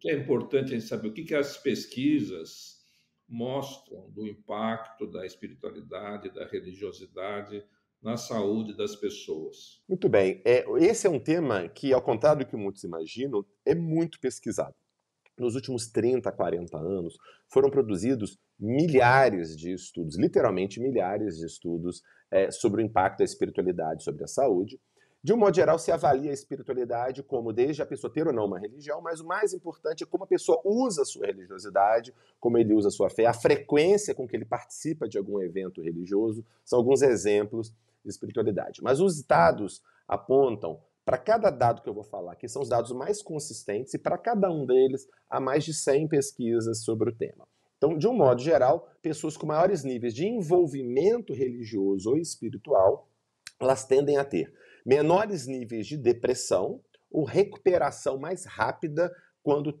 que é importante a gente saber o que, que as pesquisas mostram do impacto da espiritualidade, da religiosidade na saúde das pessoas. Muito bem. É, esse é um tema que, ao contrário do que muitos imaginam, é muito pesquisado. Nos últimos 30, 40 anos, foram produzidos milhares de estudos, literalmente milhares de estudos, é, sobre o impacto da espiritualidade sobre a saúde. De um modo geral, se avalia a espiritualidade como desde a pessoa ter ou não uma religião, mas o mais importante é como a pessoa usa a sua religiosidade, como ele usa a sua fé, a frequência com que ele participa de algum evento religioso, são alguns exemplos de espiritualidade. Mas os dados apontam para cada dado que eu vou falar, que são os dados mais consistentes, e para cada um deles há mais de 100 pesquisas sobre o tema. Então, de um modo geral, pessoas com maiores níveis de envolvimento religioso ou espiritual, elas tendem a ter menores níveis de depressão ou recuperação mais rápida quando